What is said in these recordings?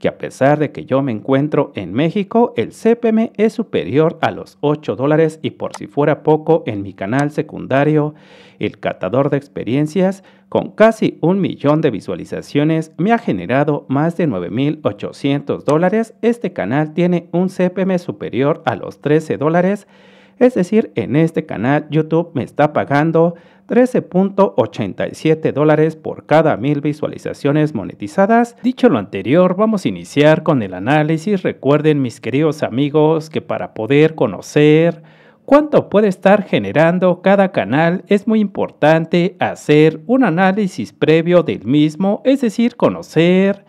que a pesar de que yo me encuentro en México, el CPM es superior a los 8 dólares y por si fuera poco, en mi canal secundario, el catador de experiencias, con casi un millón de visualizaciones, me ha generado más de 9.800 dólares. Este canal tiene un CPM superior a los 13 dólares es decir, en este canal YouTube me está pagando 13.87 dólares por cada mil visualizaciones monetizadas. Dicho lo anterior, vamos a iniciar con el análisis. Recuerden mis queridos amigos que para poder conocer cuánto puede estar generando cada canal es muy importante hacer un análisis previo del mismo, es decir, conocer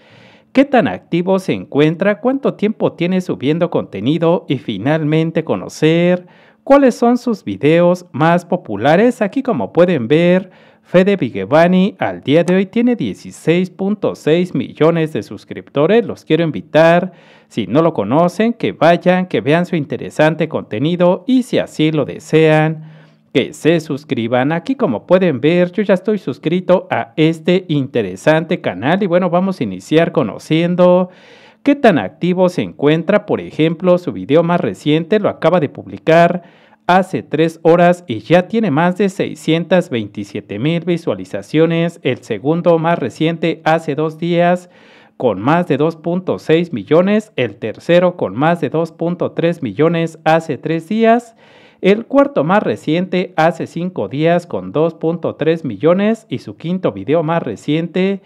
qué tan activo se encuentra, cuánto tiempo tiene subiendo contenido y finalmente conocer cuáles son sus videos más populares. Aquí como pueden ver, Fede Vigevani al día de hoy tiene 16.6 millones de suscriptores. Los quiero invitar, si no lo conocen, que vayan, que vean su interesante contenido y si así lo desean, que se suscriban. Aquí como pueden ver, yo ya estoy suscrito a este interesante canal y bueno, vamos a iniciar conociendo qué tan activo se encuentra, por ejemplo, su video más reciente lo acaba de publicar hace tres horas y ya tiene más de 627 mil visualizaciones, el segundo más reciente hace dos días con más de 2.6 millones, el tercero con más de 2.3 millones hace tres días, el cuarto más reciente hace cinco días con 2.3 millones y su quinto video más reciente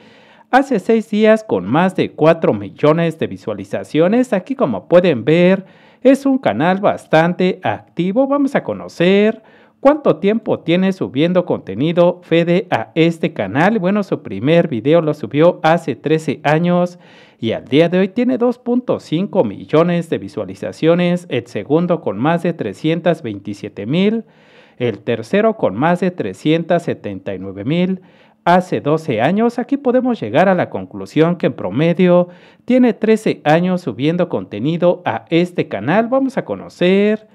hace seis días con más de 4 millones de visualizaciones. Aquí como pueden ver es un canal bastante activo. Vamos a conocer cuánto tiempo tiene subiendo contenido Fede a este canal. Bueno, su primer video lo subió hace 13 años y al día de hoy tiene 2.5 millones de visualizaciones. El segundo con más de 327 mil. El tercero con más de 379 mil hace 12 años, aquí podemos llegar a la conclusión que en promedio tiene 13 años subiendo contenido a este canal. Vamos a conocer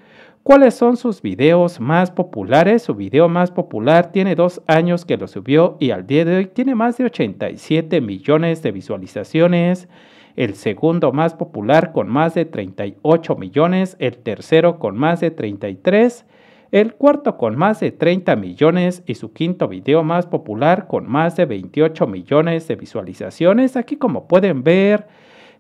cuáles son sus videos más populares. Su video más popular tiene dos años que lo subió y al día de hoy tiene más de 87 millones de visualizaciones. El segundo más popular con más de 38 millones. El tercero con más de 33 el cuarto con más de 30 millones y su quinto video más popular con más de 28 millones de visualizaciones. Aquí como pueden ver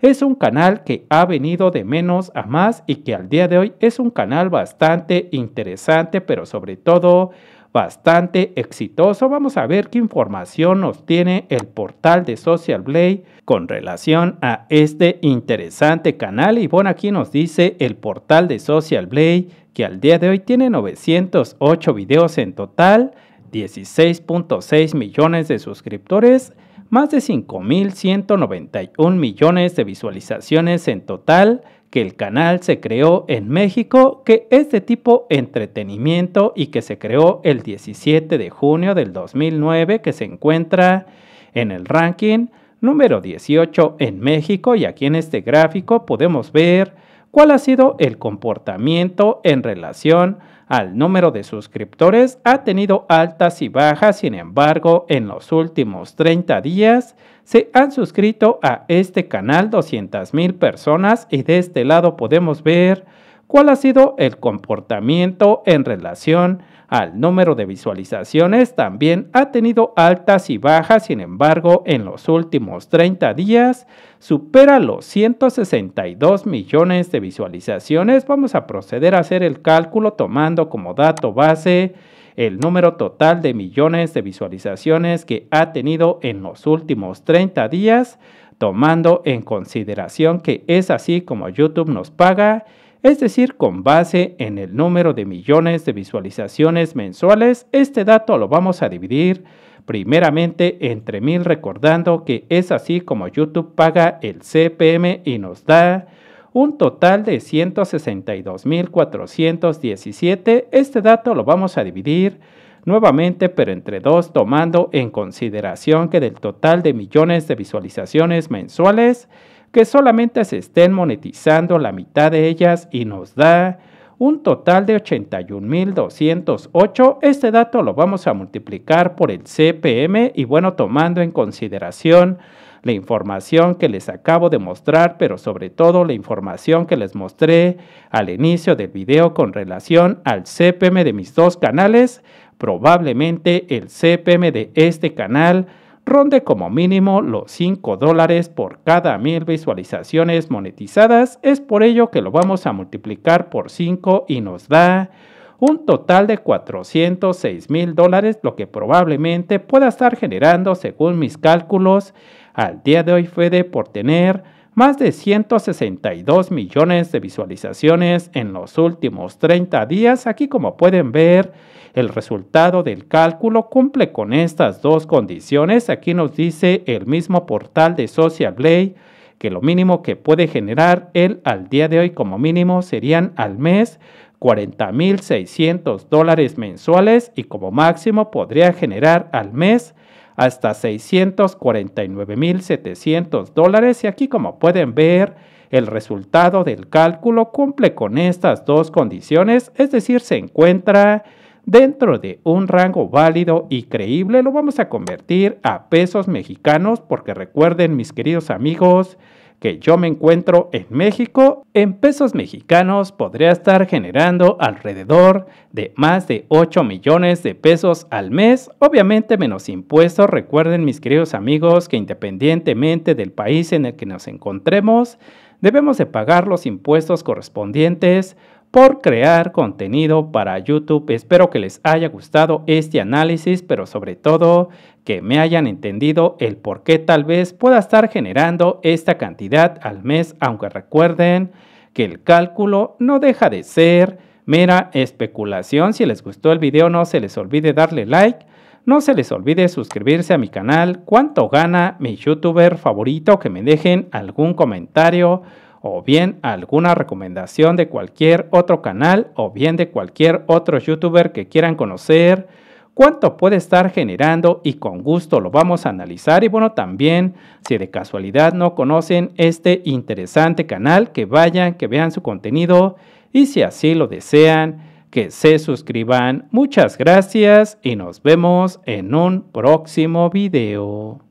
es un canal que ha venido de menos a más y que al día de hoy es un canal bastante interesante, pero sobre todo bastante exitoso. Vamos a ver qué información nos tiene el portal de Social Blade con relación a este interesante canal. Y bueno, aquí nos dice el portal de Social Blade que al día de hoy tiene 908 videos en total, 16.6 millones de suscriptores, más de 5.191 millones de visualizaciones en total, que el canal se creó en México, que es de tipo entretenimiento y que se creó el 17 de junio del 2009, que se encuentra en el ranking número 18 en México y aquí en este gráfico podemos ver cuál ha sido el comportamiento en relación al número de suscriptores. Ha tenido altas y bajas, sin embargo, en los últimos 30 días se han suscrito a este canal 200.000 personas y de este lado podemos ver cuál ha sido el comportamiento en relación al número de visualizaciones. También ha tenido altas y bajas, sin embargo, en los últimos 30 días supera los 162 millones de visualizaciones. Vamos a proceder a hacer el cálculo tomando como dato base el número total de millones de visualizaciones que ha tenido en los últimos 30 días, tomando en consideración que es así como YouTube nos paga es decir, con base en el número de millones de visualizaciones mensuales, este dato lo vamos a dividir primeramente entre mil recordando que es así como YouTube paga el CPM y nos da un total de 162.417. Este dato lo vamos a dividir nuevamente, pero entre dos, tomando en consideración que del total de millones de visualizaciones mensuales, que solamente se estén monetizando la mitad de ellas y nos da un total de 81.208. Este dato lo vamos a multiplicar por el CPM y bueno, tomando en consideración la información que les acabo de mostrar, pero sobre todo la información que les mostré al inicio del video con relación al CPM de mis dos canales, probablemente el CPM de este canal ronde como mínimo los 5 dólares por cada mil visualizaciones monetizadas, es por ello que lo vamos a multiplicar por 5 y nos da un total de 406 mil dólares, lo que probablemente pueda estar generando, según mis cálculos, al día de hoy Fede por tener más de 162 millones de visualizaciones en los últimos 30 días. Aquí como pueden ver, el resultado del cálculo cumple con estas dos condiciones. Aquí nos dice el mismo portal de Social Blade que lo mínimo que puede generar él al día de hoy como mínimo serían al mes 40.600 dólares mensuales y como máximo podría generar al mes hasta 649.700 dólares y aquí como pueden ver el resultado del cálculo cumple con estas dos condiciones, es decir, se encuentra dentro de un rango válido y creíble. Lo vamos a convertir a pesos mexicanos porque recuerden mis queridos amigos, que yo me encuentro en México, en pesos mexicanos podría estar generando alrededor de más de 8 millones de pesos al mes, obviamente menos impuestos. Recuerden mis queridos amigos que independientemente del país en el que nos encontremos, debemos de pagar los impuestos correspondientes por crear contenido para YouTube. Espero que les haya gustado este análisis, pero sobre todo que me hayan entendido el por qué tal vez pueda estar generando esta cantidad al mes, aunque recuerden que el cálculo no deja de ser mera especulación. Si les gustó el video no se les olvide darle like. No se les olvide suscribirse a mi canal, cuánto gana mi youtuber favorito, que me dejen algún comentario o bien alguna recomendación de cualquier otro canal o bien de cualquier otro youtuber que quieran conocer, cuánto puede estar generando y con gusto lo vamos a analizar. Y bueno, también si de casualidad no conocen este interesante canal, que vayan, que vean su contenido y si así lo desean, que se suscriban. Muchas gracias y nos vemos en un próximo video.